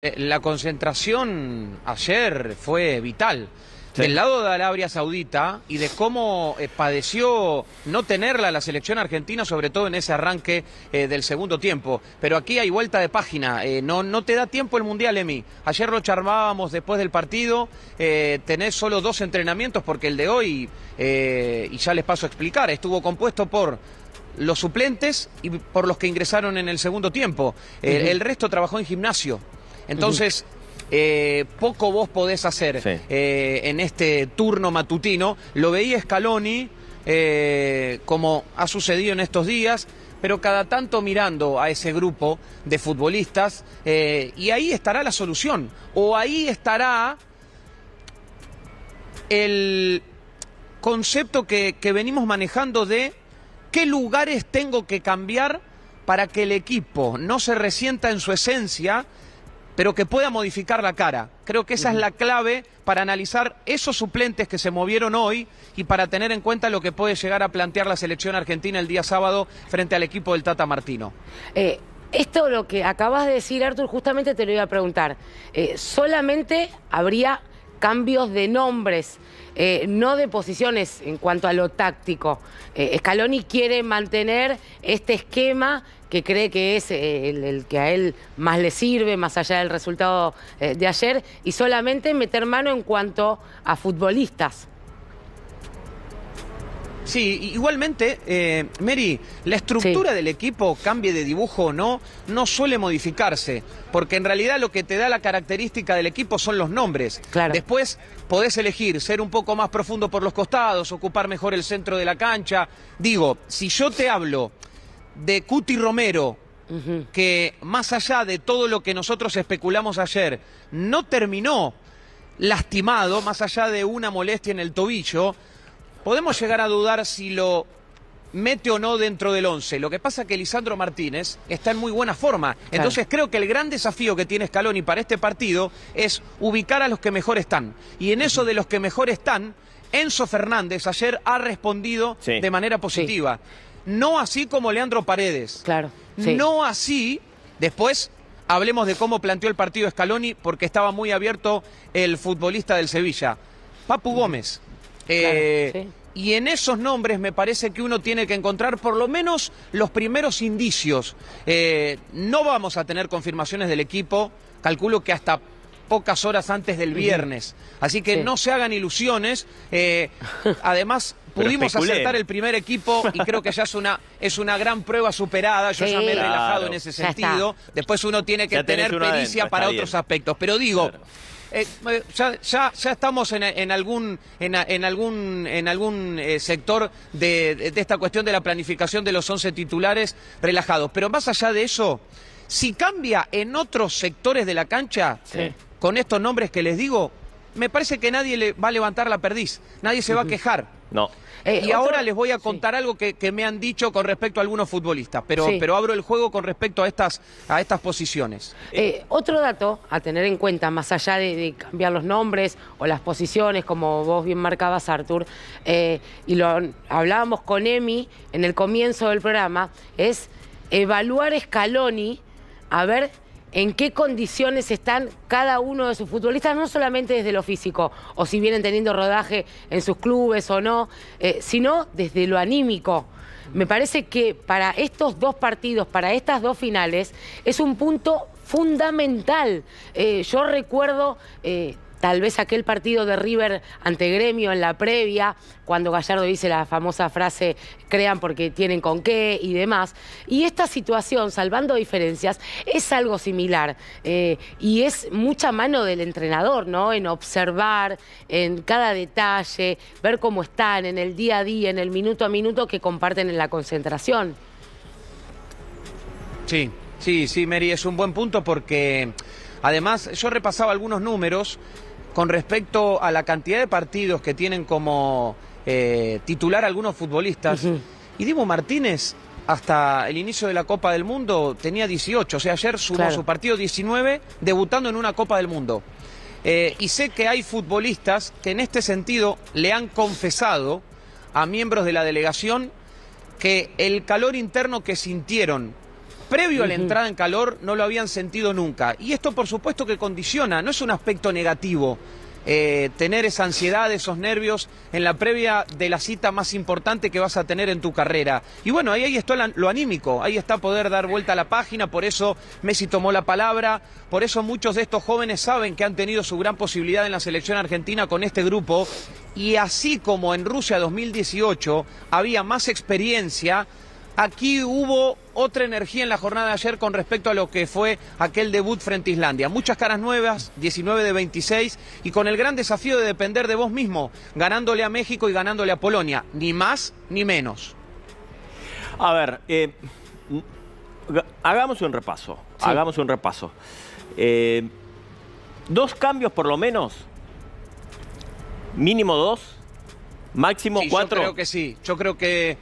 Eh, la concentración ayer fue vital. Del lado de Arabia Saudita y de cómo eh, padeció no tenerla la selección argentina, sobre todo en ese arranque eh, del segundo tiempo. Pero aquí hay vuelta de página. no, te da tiempo el Mundial, Emi. Ayer lo charmábamos después del partido. tenés solo dos entrenamientos porque el de hoy, y ya les paso a explicar, estuvo compuesto por los suplentes y por los que ingresaron en el segundo tiempo. El resto trabajó en gimnasio. Entonces, eh, poco vos podés hacer eh, en este turno matutino. Lo veía Scaloni, eh, como ha sucedido en estos días, pero cada tanto mirando a ese grupo de futbolistas, y ahí estará la solución, o ahí estará el concepto que venimos manejando de qué lugares tengo que cambiar para que el equipo no se resienta en su esencia pero que pueda modificar la cara. Creo que esa es la clave para analizar esos suplentes que se movieron hoy y para tener en cuenta lo que puede llegar a plantear la selección argentina el día sábado frente al equipo del Tata Martino. Eh, esto lo que acabas de decir, Artur, justamente te lo iba a preguntar. Eh, solamente habría cambios de nombres. Eh, no de posiciones en cuanto a lo táctico. Eh, Scaloni quiere mantener este esquema que cree que es eh, el, que a él más le sirve, más allá del resultado de ayer, y solamente meter mano en cuanto a futbolistas. Sí, igualmente, eh, Mary, la estructura del equipo, cambie de dibujo o no, no suele modificarse, porque en realidad lo que te da la característica del equipo son los nombres. Claro. Después podés elegir ser un poco más profundo por los costados, ocupar mejor el centro de la cancha. Digo, si yo te hablo de Cuti Romero, que más allá de todo lo que nosotros especulamos ayer, no terminó lastimado, más allá de una molestia en el tobillo, podemos llegar a dudar si lo mete o no dentro del 11. Lo que pasa es que Lisandro Martínez está en muy buena forma. Entonces creo que el gran desafío que tiene Scaloni para este partido es ubicar a los que mejor están. Y en eso de los que mejor están, Enzo Fernández ayer ha respondido de manera positiva. No así como Leandro Paredes. Claro. No así, después hablemos de cómo planteó el partido Scaloni porque estaba muy abierto el futbolista del Sevilla. Papu Gómez eh, y en esos nombres me parece que uno tiene que encontrar por lo menos los primeros indicios. Eh, no vamos a tener confirmaciones del equipo, calculo que hasta pocas horas antes del viernes. Así que no se hagan ilusiones. Eh, además, pudimos acertar el primer equipo y creo que ya es una, es una gran prueba superada. Yo ya me he relajado en ese sentido. Después uno tiene que tener pericia para otros aspectos. Pero digo. Eh, eh, ya, ya, estamos en, algún, en, algún, en algún eh, sector de, esta cuestión de la planificación de los once titulares relajados. Pero más allá de eso, si cambia en otros sectores de la cancha, con estos nombres que les digo, me parece que nadie le va a levantar la perdiz, nadie se va a quejar. No. Eh, y ahora les voy a contar algo que, me han dicho con respecto a algunos futbolistas, pero, pero abro el juego con respecto a estas, a estas posiciones. Eh, otro dato a tener en cuenta, más allá de, cambiar los nombres o las posiciones, como vos bien marcabas, Artur, eh, y lo hablábamos con Emi en el comienzo del programa, es evaluar Scaloni a ver en qué condiciones están cada uno de sus futbolistas, no solamente desde lo físico, o si vienen teniendo rodaje en sus clubes o no, eh, sino desde lo anímico. Me parece que para estos dos partidos, para estas dos finales, es un punto fundamental. Eh, yo recuerdo eh, tal vez aquel partido de River ante Gremio en la previa, cuando Gallardo dice la famosa frase, crean porque tienen con qué y demás. Y esta situación, salvando diferencias, es algo similar. Eh, y es mucha mano del entrenador, ¿no? En observar, en cada detalle, ver cómo están en el día a día, en el minuto a minuto que comparten en la concentración. Sí, sí, sí, Mary, es un buen punto porque además yo repasaba algunos números con respecto a la cantidad de partidos que tienen como eh, titular algunos futbolistas. Y Dimo Martínez, hasta el inicio de la Copa del Mundo, tenía 18. O sea, ayer sumó su partido 19, debutando en una Copa del Mundo. Eh, y sé que hay futbolistas que en este sentido le han confesado a miembros de la delegación que el calor interno que sintieron previo a la entrada en calor no lo habían sentido nunca. Y esto por supuesto que condiciona, no es un aspecto negativo. Eh, tener esa ansiedad, esos nervios en la previa de la cita más importante que vas a tener en tu carrera. Y bueno, ahí, ahí está lo anímico, ahí está poder dar vuelta a la página, por eso Messi tomó la palabra, por eso muchos de estos jóvenes saben que han tenido su gran posibilidad en la selección argentina con este grupo. Y así como en Rusia 2018 había más experiencia, Aquí hubo otra energía en la jornada de ayer con respecto a lo que fue aquel debut frente a Islandia. Muchas caras nuevas, 19 de 26, y con el gran desafío de depender de vos mismo, ganándole a México y ganándole a Polonia, ni más ni menos. A ver, eh, hagamos un repaso, hagamos un repaso. Eh, dos cambios por lo menos, mínimo dos, máximo cuatro. Yo creo que sí, yo creo que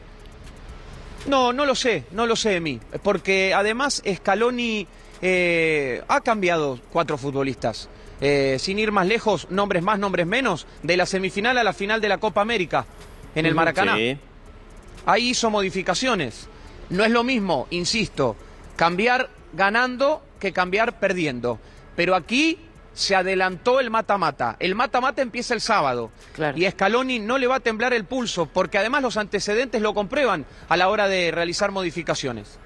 no, no lo sé, no lo sé Emi, mí, porque además Scaloni eh, ha cambiado cuatro futbolistas. Eh, sin ir más lejos, nombres más, nombres menos, de la semifinal a la final de la Copa América en el Maracaná. Ahí hizo modificaciones. No es lo mismo, insisto, cambiar ganando que cambiar perdiendo. Pero aquí se adelantó el mata-mata. El mata-mata empieza el sábado. Y a Scaloni no le va a temblar el pulso, porque además los antecedentes lo comprueban a la hora de realizar modificaciones.